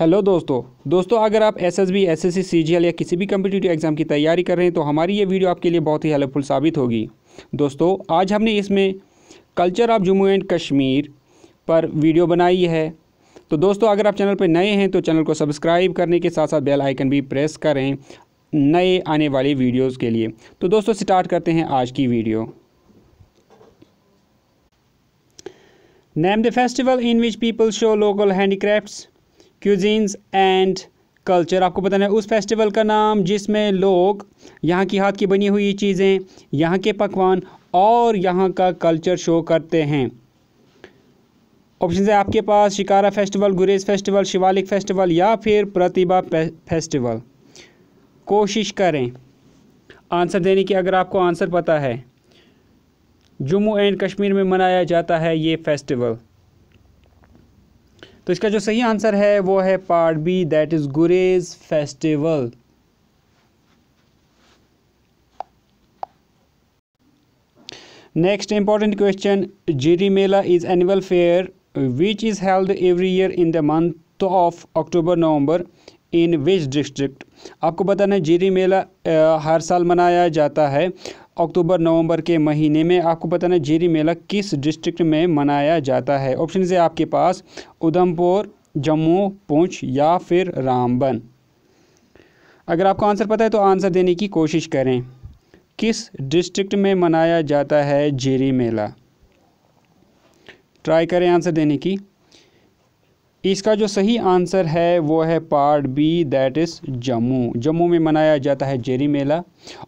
hello दोस्तों दोस्तों अगर आप S S B S S C C G L या किसी भी कम्पिटेटिव एग्जाम की तैयारी कर रहे हैं तो हमारी ये वीडियो आपके लिए बहुत ही हेल्पफुल साबित होगी दोस्तों आज हमने इसमें culture of Jammu and Kashmir पर वीडियो बनाई है तो दोस्तों अगर आप चैनल पर नए हैं तो चैनल को सब्सक्राइब करने के साथ साथ बेल आइकन भी प्रेस करें नए आने वाली वीडियोज़ के लिए तो दोस्तों स्टार्ट करते हैं आज की video name the festival in which people show local handicrafts cuisines and culture आपको बताना है उस फेस्टिवल का नाम जिसमें लोग यहाँ की हाथ की बनी हुई चीज़ें यहाँ के पकवान और यहाँ का कल्चर शो करते हैं ऑप्शन है आपके पास Shikara festival Gurez festival Shivalik festival या फिर प्रतिभा फेस्टिवल कोशिश करें आंसर देने की अगर आपको आंसर पता है जम्मू एंड कश्मीर में मनाया जाता है ये फेस्टिवल तो इसका जो सही आंसर है वो है part B that is Gurez festival next important question Jhiri Mela is annual fair which is held every year in the month of October November in which district आपको बताना है जीरी मेला आ, हर साल मनाया जाता है अक्टूबर नवंबर के महीने में आपको पता है जीरी मेला किस डिस्ट्रिक्ट में मनाया जाता है ऑप्शन है आपके पास उधमपुर जम्मू पूंछ या फिर रामबन अगर आपको आंसर पता है तो आंसर देने की कोशिश करें किस डिस्ट्रिक्ट में मनाया जाता है जीरी मेला ट्राई करें आंसर देने की इसका जो सही आंसर है वो है part B that is Jammu Jammu में मनाया जाता है जेरी मेला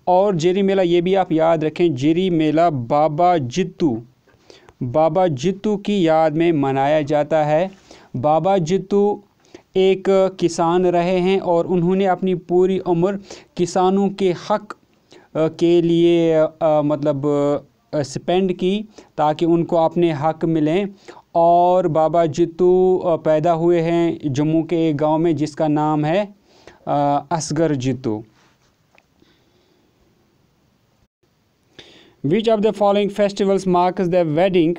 और जेरी मेला ये भी आप याद रखें जेरी मेला बाबा जित्तू बाबा जित्तू की याद में मनाया जाता है बाबा जित्तू एक किसान रहे हैं और उन्होंने अपनी पूरी उम्र किसानों के हक के लिए आ, मतलब स्पेंड की ताकि उनको अपने हक मिलें और बाबा जितू पैदा हुए हैं जम्मू के एक गाँव में जिसका नाम है Asgar Jittu which of the following festivals marks the wedding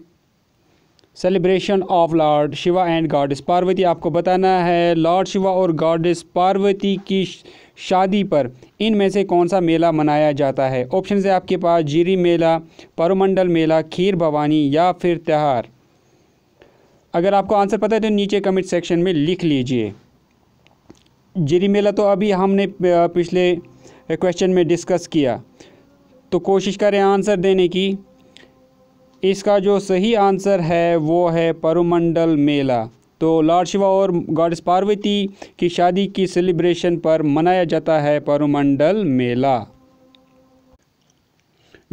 celebration of lord Shiva and goddess Parvati आपको बताना है लॉर्ड शिवा और गॉडेस पार्वती की शादी पर इनमें से कौन सा मेला मनाया जाता है ऑप्शन है आपके पास जीरी मेला परमंडल मेला खीर भवानी या फिर त्यौहार अगर आपको आंसर पता है तो नीचे कमेंट सेक्शन में लिख लीजिए जीरी मेला तो अभी हमने पिछले क्वेश्चन में डिस्कस किया तो कोशिश करें आंसर देने की इसका जो सही आंसर है वो है परुमंडल मेला तो लॉर्ड शिवा और गॉडेस पार्वती की शादी की सेलिब्रेशन पर मनाया जाता है Purmandal Mela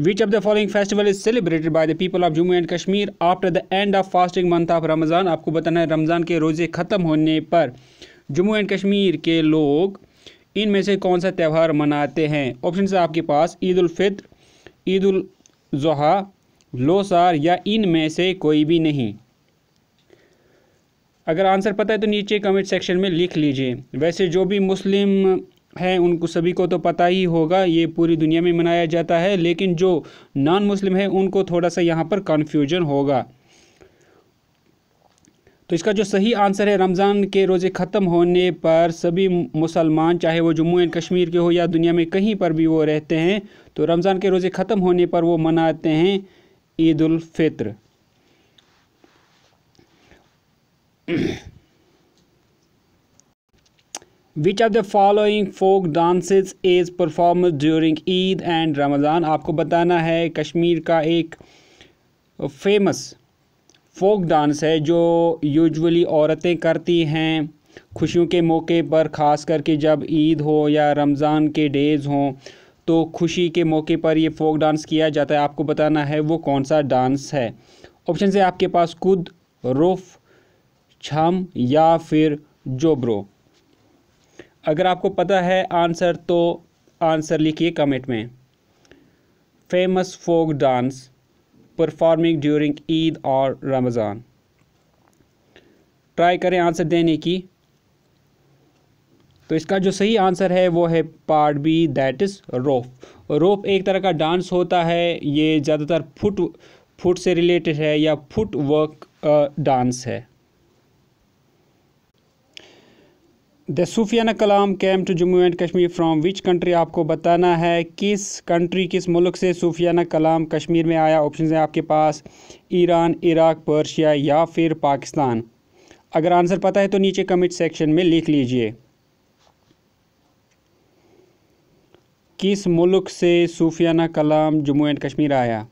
which of the following festival is celebrated by the people of Jammu and Kashmir after the end of fasting month of Ramzan आपको बताना है रमज़ान के रोज़े ख़त्म होने पर जम्मू एंड कश्मीर के लोग इन में से कौन सा त्यौहार मनाते हैं ऑप्शन आपके पास ईद उल फित्र ईद उल जुहा लोसार या इन में से कोई भी नहीं अगर आंसर पता है तो नीचे कमेंट सेक्शन में लिख लीजिए वैसे जो भी मुस्लिम हैं उनको सभी को तो पता ही होगा ये पूरी दुनिया में मनाया जाता है लेकिन जो नॉन मुस्लिम है उनको थोड़ा सा यहाँ पर कन्फ्यूजन होगा तो इसका जो सही आंसर है रमज़ान के रोज़े ख़त्म होने पर सभी मुसलमान चाहे वो जम्मू एंड कश्मीर के हो या दुनिया में कहीं पर भी वो रहते हैं तो रमज़ान के रोज़े ख़त्म होने पर वो मनाते हैं Eid ul Fitr which are the following folk dances is perform during Eid and Ramzan आपको बताना है कश्मीर का एक फेमस फोक डांस है जो यूजुअली औरतें करती हैं खुशियों के मौके पर ख़ास करके जब ईद हो या रमज़ान के डेज़ हों तो खुशी के मौके पर ये फोक डांस किया जाता है आपको बताना है वो कौन सा डांस है ऑप्शन से आपके पास कुद रुफ छम या फिर जोब्रो अगर आपको पता है आंसर तो आंसर लिखिए कमेंट में famous folk dance performing during Eid और रमज़ान ट्राई करें आंसर देने की तो इसका जो सही आंसर है वो है part B that is rope rope एक तरह का डांस होता है ये ज़्यादातर फुट फुट से रिलेटेड है या फुट वर्क डांस है the Sufiana Kalam came to Jammu and Kashmir from which country आपको बताना है किस कंट्री किस मुल्क से सूफियाना कलाम कश्मीर में आया ऑप्शन है आपके पास ईरान इराक पर्शिया या फिर पाकिस्तान अगर आंसर पता है तो नीचे कमेंट सेक्शन में लिख लीजिए किस मुल्क से सूफियाना कलाम जम्मू एंड कश्मीर आया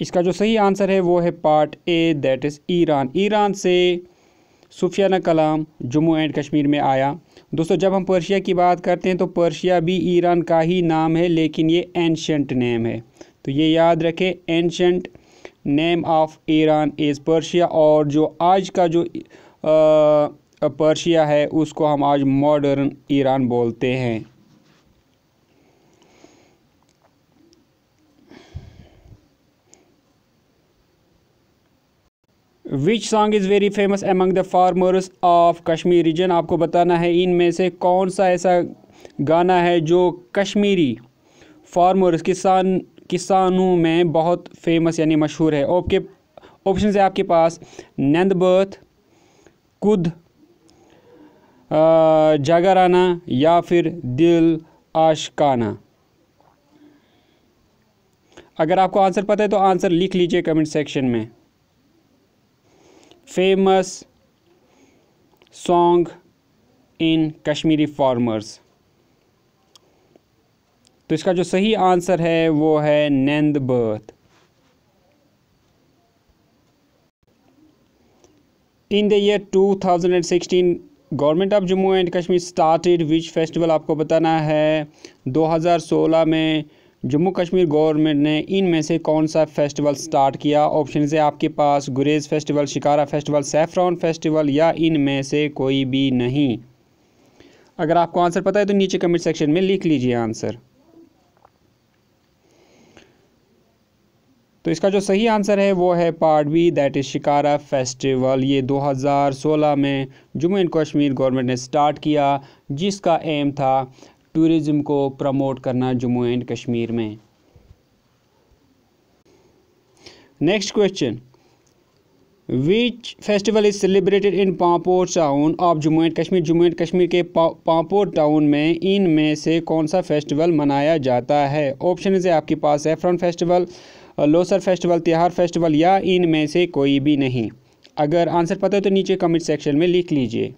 इसका जो सही आंसर है वो है part A that is Iran Iran से सूफियाना कलाम जम्मू एंड कश्मीर में आया दोस्तों जब हम पर्शिया की बात करते हैं तो पर्शिया भी ईरान का ही नाम है लेकिन ये एनशेंट नेम है तो ये याद रखें ancient name of Iran is Persia और जो आज का जो आ, पर्शिया है उसको हम आज मॉडर्न ईरान बोलते हैं which song is very famous among the farmers of Kashmir region आपको बताना है इनमें से कौन सा ऐसा गाना है जो कश्मीरी फार्मर्स किसान किसानों में बहुत फेमस यानी मशहूर है ओके ऑप्शन है आपके पास नंद बर्थ कुद जागराना या फिर दिल आशकाना अगर आपको आंसर पता है तो आंसर लिख लीजिए कमेंट सेक्शन में famous song in Kashmiri farmers तो इसका जो सही आंसर है वो है नैंद बर्थ two thousand and 2016, government of Jammu and Kashmir started which festival आपको बताना है 2016 में जम्मू कश्मीर गवर्नमेंट ने इन में से कौन सा फेस्टिवल स्टार्ट किया ऑप्शन है आपके पास Gurez festival Shikara festival saffron festival या इन में से कोई भी नहीं अगर आपको आंसर पता है तो नीचे कमेंट सेक्शन में लिख लीजिए आंसर तो इसका जो सही आंसर है वो है part B that is Shikara festival ये 2016 में जम्मू एंड कश्मीर गवर्नमेंट ने स्टार्ट किया जिसका एम था टूरिज़म को प्रमोट करना जम्मू एंड कश्मीर में next question which festival is celebrated in Pampore town of Jammu and Kashmir Jammu and Kashmir के पांपोर पापोर टाउन में इन में से कौन सा फेस्टिवल मनाया जाता है ऑप्शन है आपके पास एफ्रॉन फेस्टिवल लोसर फेस्टिवल त्यौहार फेस्टिवल या इन में से कोई भी नहीं अगर आंसर पता है तो नीचे कमेंट सेक्शन में लिख लीजिए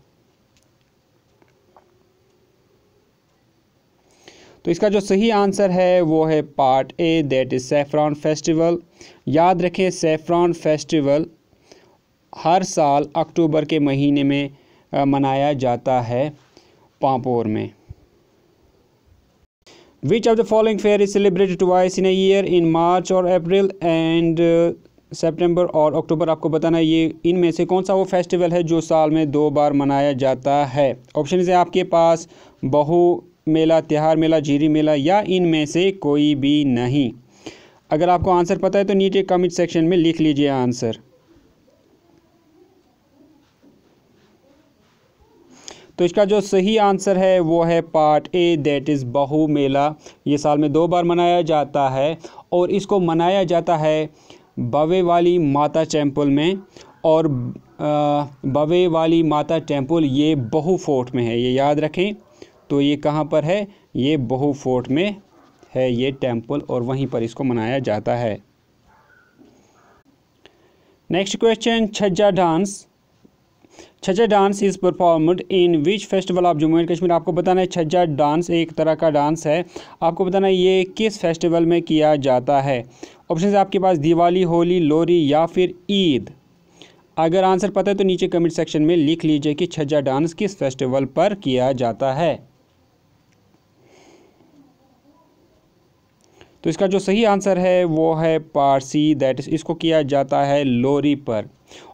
तो इसका जो सही आंसर है वो है part A that is saffron festival याद रखें सेफ्रॉन फेस्टिवल हर साल अक्टूबर के महीने में मनाया जाता है पापोर में Which of the following fair is celebrated twice in a year in March or April and September और अक्टूबर आपको बताना है ये इनमें से कौन सा वो फेस्टिवल है जो साल में दो बार मनाया जाता है ऑप्शन है आपके पास बहु मेला त्यौहार मेला जीरी मेला या इनमें से कोई भी नहीं अगर आपको आंसर पता है तो नीचे कमेंट सेक्शन में लिख लीजिए आंसर तो इसका जो सही आंसर है वो है पार्ट ए दैट इज़ बहु मेला ये साल में दो बार मनाया जाता है और इसको मनाया जाता है बवे वाली माता टेम्पल में और बवे वाली माता टेम्पल ये बहु फोर्ट में है ये याद रखें तो ये कहाँ पर है ये बहु फोर्ट में है ये टेम्पल और वहीं पर इसको मनाया जाता है next question Chhajja dance Chhajja dance is performed in which festival of Jammu and Kashmir आपको बताना है छज्जा डांस एक तरह का डांस है आपको बताना है ये किस फेस्टिवल में किया जाता है ऑप्शन आपके पास दिवाली होली लोरी या फिर ईद अगर आंसर पता है तो नीचे कमेंट सेक्शन में लिख लीजिए कि छज्जा डांस किस फेस्टिवल पर किया जाता है तो इसका जो सही आंसर है वो है पारसी दैट इसको किया जाता है लोरी पर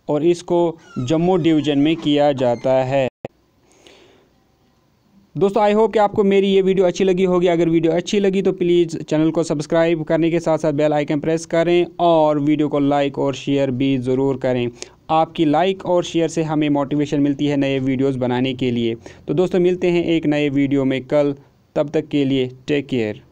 और इसको जम्मू डिवीज़न में किया जाता है दोस्तों आई होप कि आपको मेरी ये वीडियो अच्छी लगी होगी अगर वीडियो अच्छी लगी तो प्लीज़ चैनल को सब्सक्राइब करने के साथ साथ बेल आइकन प्रेस करें और वीडियो को लाइक और शेयर भी ज़रूर करें आपकी लाइक और शेयर से हमें मोटिवेशन मिलती है नए वीडियोस बनाने के लिए तो दोस्तों मिलते हैं एक नए वीडियो में कल तब तक के लिए टेक केयर